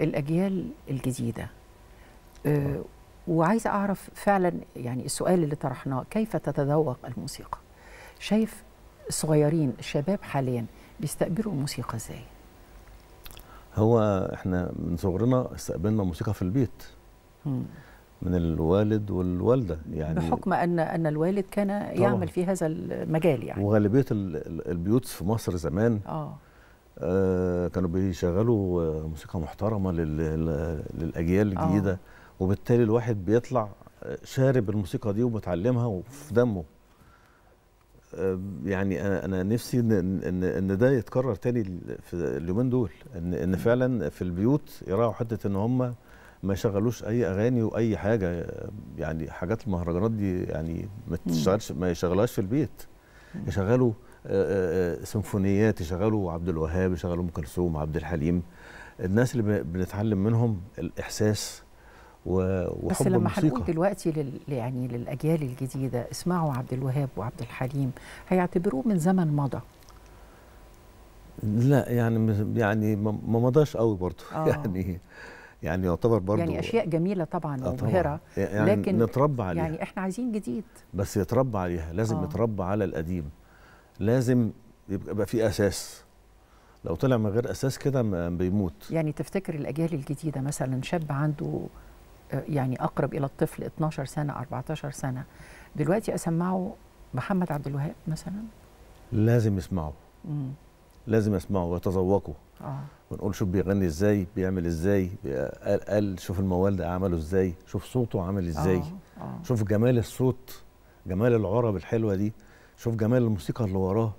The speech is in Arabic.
الأجيال الجديدة آه،, أه وعايزة أعرف فعلا يعني السؤال اللي طرحناه كيف تتذوق الموسيقى شايف الصغيرين الشباب حاليا بيستقبلوا الموسيقى ازاي هو احنا من صغرنا استقبلنا موسيقى في البيت من الوالد والوالده يعني بحكم ان ان الوالد كان يعمل في هذا المجال يعني وغالبيه البيوت في مصر زمان اه آه، كانوا بيشغلوا موسيقى محترمه للاجيال آه. الجديده آه. وبالتالي الواحد بيطلع شارب الموسيقى دي وبتعلمها وفي دمه آه، يعني انا انا نفسي ان ان ده يتكرر تاني في اليومين دول ان ان فعلا في البيوت يراعوا حته ان هم ما يشغلوش اي اغاني واي حاجه يعني حاجات المهرجانات دي يعني ما تشتغلش ما يشغلهاش في البيت يشغلوا سيمفونيات يشغلوا عبد الوهاب يشغلوا ام كلثوم عبد الحليم الناس اللي بنتعلم منهم الاحساس وحب بس لما هنقول دلوقتي لل يعني للاجيال الجديده اسمعوا عبد الوهاب وعبد الحليم هيعتبروه من زمن مضى لا يعني يعني ما مضاش قوي برضه آه. يعني يعني يعتبر برضه يعني اشياء جميله طبعا آه، مبهره يعني لكن نتربى عليها يعني احنا عايزين جديد بس يتربى عليها لازم آه. يتربى على القديم لازم يبقى في اساس لو طلع من غير اساس كده بيموت يعني تفتكر الاجيال الجديده مثلا شاب عنده آه، يعني اقرب الى الطفل 12 سنه 14 سنه دلوقتي اسمعه محمد عبد الوهاب مثلا لازم يسمعه مم. لازم يسمعه ويتذوقه آه. ونقول شوف بيغني ازاي بيعمل ازاي قال, قال شوف الموال ده عمله ازاي شوف صوته عامل ازاي آه. آه. شوف جمال الصوت جمال العرب الحلوه دي شوف جمال الموسيقى اللي وراه